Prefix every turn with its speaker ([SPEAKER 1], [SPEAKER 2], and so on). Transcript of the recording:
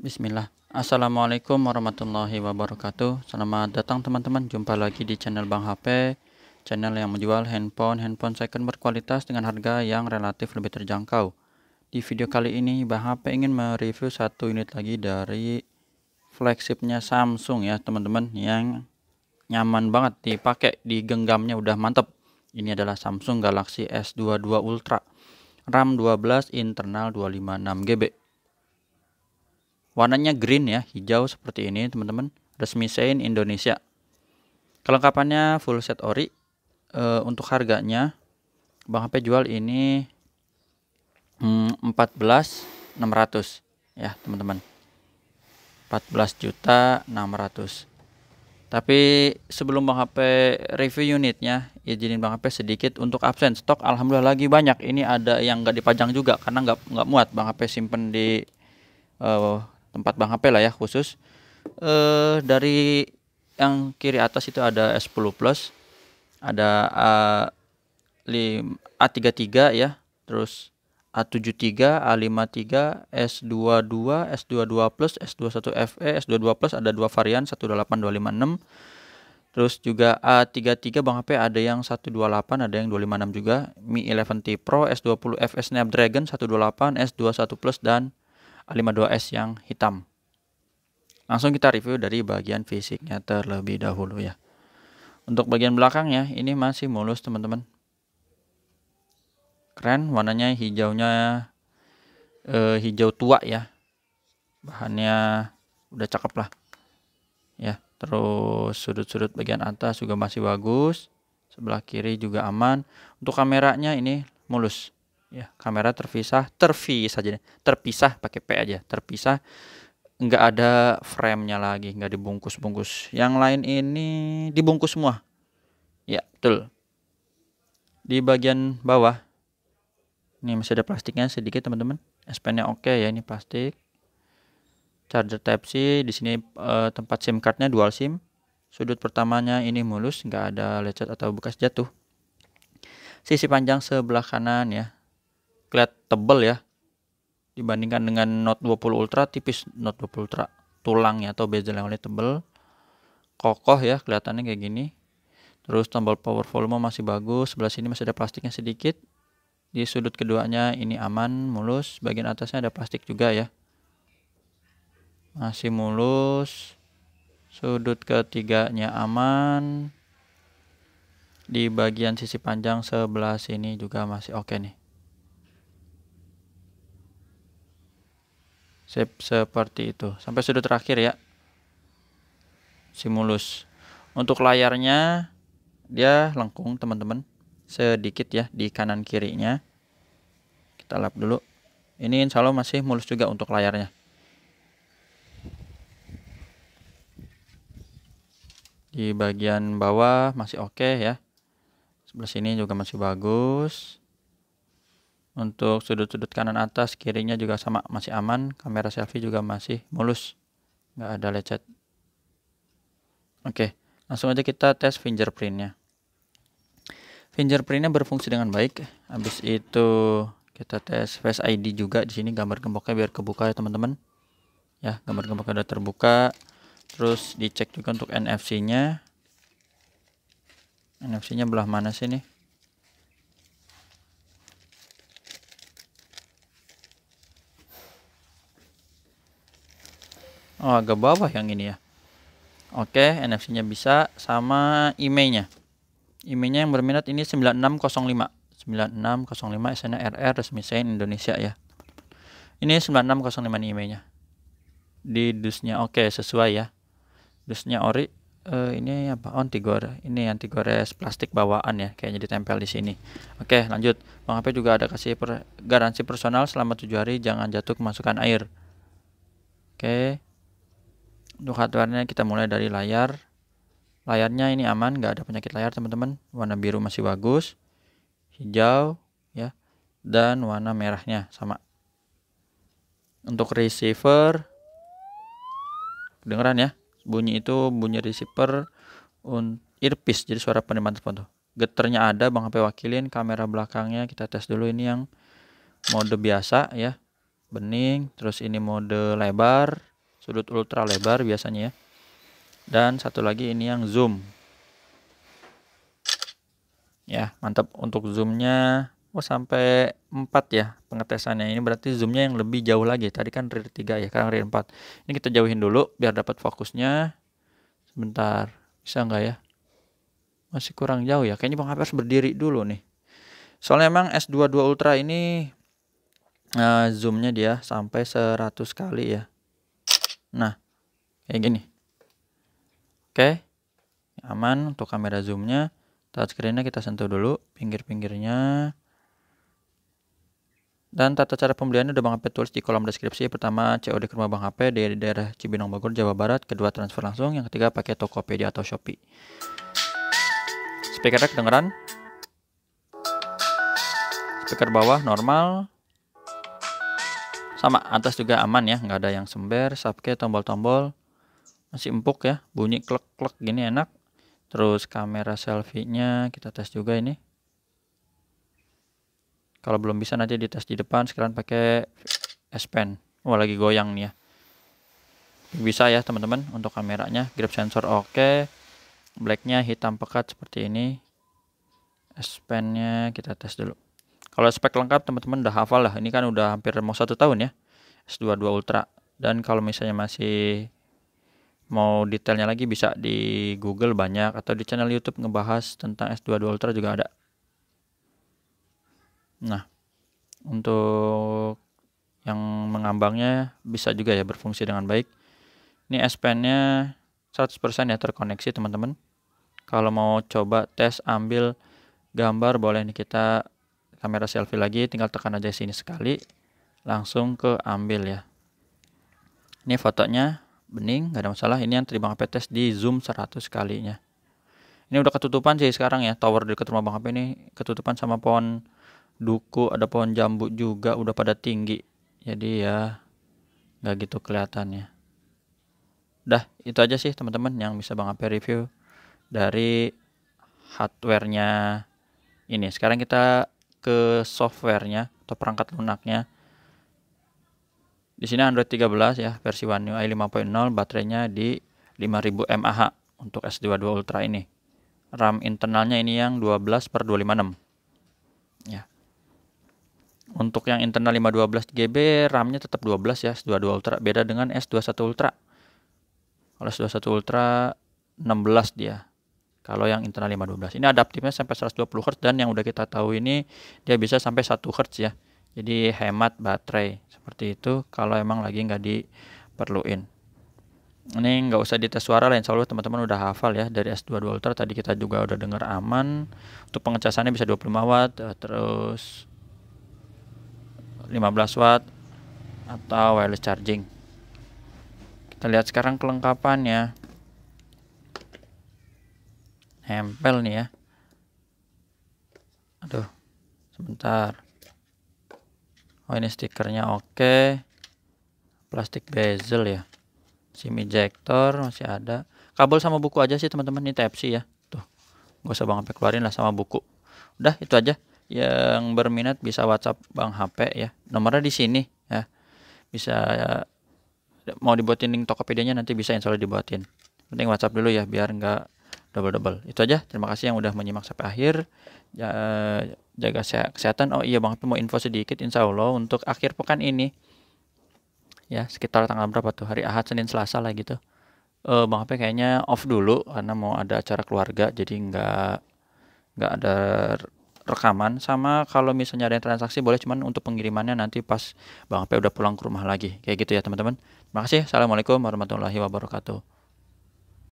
[SPEAKER 1] Bismillah Assalamualaikum warahmatullahi wabarakatuh Selamat datang teman-teman Jumpa lagi di channel Bang HP Channel yang menjual handphone-handphone second berkualitas Dengan harga yang relatif lebih terjangkau Di video kali ini Bang HP ingin mereview satu unit lagi Dari flagshipnya Samsung ya teman-teman Yang nyaman banget dipakai Di genggamnya udah mantep Ini adalah Samsung Galaxy S22 Ultra RAM 12 internal 256GB Warnanya green ya, hijau seperti ini teman-teman. Resmi Sein Indonesia. Kelengkapannya full set ori. E, untuk harganya Bang HP jual ini hmm, 14.600 ya, teman-teman. 14 juta 600. Tapi sebelum Bang HP review unitnya, izinin Bang HP sedikit untuk absen stok. Alhamdulillah lagi banyak. Ini ada yang nggak dipajang juga karena nggak nggak muat Bang HP simpen di uh, tempat bang HP lah ya khusus eh dari yang kiri atas itu ada S10 Plus ada A, A33 ya terus A73, A53, S22, S22 Plus, S21 FE, S22 Plus ada dua varian 18256. Terus juga A33 Bang HP ada yang 128, ada yang 256 juga. Mi 11T Pro, S20 FE Snapdragon 128, S21 Plus dan A 52S yang hitam. Langsung kita review dari bagian fisiknya terlebih dahulu ya. Untuk bagian belakangnya ini masih mulus teman-teman. Keren warnanya hijaunya eh, hijau tua ya. Bahannya udah cakep lah. Ya, terus sudut-sudut bagian atas juga masih bagus. Sebelah kiri juga aman. Untuk kameranya ini mulus ya kamera terpisah terpisah aja terpisah pakai p aja terpisah nggak ada frame nya lagi nggak dibungkus bungkus yang lain ini dibungkus semua ya betul di bagian bawah ini masih ada plastiknya sedikit teman-teman S Pen nya oke ya ini plastik charger Type C di sini eh, tempat SIM cardnya dual SIM sudut pertamanya ini mulus nggak ada lecet atau bekas jatuh sisi panjang sebelah kanan ya kelihat tebel ya dibandingkan dengan Note 20 Ultra tipis Note 20 Ultra tulangnya atau bezel yang lebih tebel kokoh ya kelihatannya kayak gini terus tombol power volume masih bagus sebelah sini masih ada plastiknya sedikit di sudut keduanya ini aman mulus bagian atasnya ada plastik juga ya masih mulus sudut ketiganya aman di bagian sisi panjang sebelah sini juga masih oke okay nih Sip, seperti itu sampai sudut terakhir ya simulus untuk layarnya dia lengkung teman-teman sedikit ya di kanan kirinya kita lap dulu ini insya Allah masih mulus juga untuk layarnya di bagian bawah masih oke okay ya sebelah sini juga masih bagus untuk sudut-sudut kanan atas kirinya juga sama masih aman kamera selfie juga masih mulus nggak ada lecet oke langsung aja kita tes fingerprintnya fingerprintnya berfungsi dengan baik habis itu kita tes face ID juga di sini gambar gemboknya biar kebuka ya teman-teman ya gambar gemboknya udah terbuka terus dicek juga untuk NFC nya NFC nya belah mana sih nih Oh, agak bawah yang ini ya. Oke, NFC-nya bisa sama IMEI-nya. IMEI-nya yang berminat ini 9605. 9605 SN RR resmi saya Indonesia ya. Ini 9605 nih IMEI-nya. Di dusnya oke sesuai ya. Dusnya ori uh, ini apa on anti gores ini anti gores plastik bawaan ya kayaknya ditempel di sini oke lanjut bang HP juga ada kasih per, garansi personal selama tujuh hari jangan jatuh kemasukan air oke untuk hardwarenya kita mulai dari layar layarnya ini aman nggak ada penyakit layar teman-teman warna biru masih bagus hijau ya dan warna merahnya sama untuk receiver kedengeran ya bunyi itu bunyi receiver un earpiece jadi suara penerimaan telepon tuh geternya ada bang HP wakilin kamera belakangnya kita tes dulu ini yang mode biasa ya bening terus ini mode lebar sudut ultra lebar biasanya ya dan satu lagi ini yang zoom ya mantap untuk zoomnya oh sampai 4 ya pengetesannya ini berarti zoomnya yang lebih jauh lagi tadi kan rear 3 ya sekarang rear 4 ini kita jauhin dulu biar dapat fokusnya sebentar bisa nggak ya masih kurang jauh ya kayaknya bang harus berdiri dulu nih soalnya emang S22 Ultra ini uh, zoomnya dia sampai 100 kali ya Nah, kayak gini. Oke, aman untuk kamera zoomnya. Touchscreennya kita sentuh dulu, pinggir-pinggirnya. Dan tata cara pembeliannya udah Bang HP tulis di kolom deskripsi. Pertama, COD ke rumah Bang HP di daerah Cibinong Bogor, Jawa Barat. Kedua, transfer langsung. Yang ketiga, pakai Tokopedia atau Shopee. Speakernya kedengeran. Speaker bawah normal, sama atas juga aman ya nggak ada yang sember subke tombol-tombol masih empuk ya bunyi klek-klek gini enak terus kamera selfie-nya kita tes juga ini kalau belum bisa nanti di tes di depan sekarang pakai S Pen wah lagi goyang nih ya bisa ya teman-teman untuk kameranya grip sensor oke okay. blacknya hitam pekat seperti ini S Pen-nya kita tes dulu kalau spek lengkap teman-teman udah hafal lah. Ini kan udah hampir mau satu tahun ya. S22 Ultra. Dan kalau misalnya masih mau detailnya lagi bisa di Google banyak atau di channel YouTube ngebahas tentang S22 Ultra juga ada. Nah, untuk yang mengambangnya bisa juga ya berfungsi dengan baik. Ini S Pen-nya 100% ya terkoneksi teman-teman. Kalau mau coba tes ambil gambar boleh nih kita kamera selfie lagi tinggal tekan aja sini sekali langsung ke ambil ya ini fotonya bening gak ada masalah ini yang terima HP tes di zoom 100 kalinya ini udah ketutupan sih sekarang ya tower dekat rumah Bang HP ini ketutupan sama pohon duku ada pohon jambu juga udah pada tinggi jadi ya nggak gitu kelihatannya dah itu aja sih teman-teman yang bisa Bang HP review dari hardwarenya ini sekarang kita ke softwarenya atau perangkat lunaknya. Di sini Android 13 ya, versi One UI 5.0, baterainya di 5000 mAh untuk S22 Ultra ini. RAM internalnya ini yang 12 per 256. Ya. Untuk yang internal 512 GB, RAM-nya tetap 12 ya, S22 Ultra. Beda dengan S21 Ultra. Kalau S21 Ultra 16 dia, kalau yang internal 512 ini adaptifnya sampai 120 Hz dan yang udah kita tahu ini dia bisa sampai 1 Hz ya jadi hemat baterai seperti itu kalau emang lagi nggak diperluin ini nggak usah dites suara lah insya Allah teman-teman udah hafal ya dari S22 Ultra tadi kita juga udah dengar aman untuk pengecasannya bisa 25 watt eh, terus 15 watt atau wireless charging kita lihat sekarang kelengkapannya nempel nih ya aduh sebentar oh ini stikernya oke plastik bezel ya sim ejector masih ada kabel sama buku aja sih teman-teman ini type C ya tuh gak usah bang HP keluarin lah sama buku udah itu aja yang berminat bisa WhatsApp Bang HP ya. Nomornya di sini ya. Bisa ya, mau dibuatin link Tokopedia-nya nanti bisa install dibuatin. Penting WhatsApp dulu ya biar nggak double double itu aja terima kasih yang udah menyimak sampai akhir jaga kesehatan oh iya bang Happy mau info sedikit insya Allah untuk akhir pekan ini ya sekitar tanggal berapa tuh hari Ahad Senin Selasa lah gitu uh, bang Happy kayaknya off dulu karena mau ada acara keluarga jadi nggak nggak ada rekaman sama kalau misalnya ada yang transaksi boleh cuman untuk pengirimannya nanti pas Bang P udah pulang ke rumah lagi. Kayak gitu ya teman-teman. Terima kasih. Assalamualaikum warahmatullahi wabarakatuh.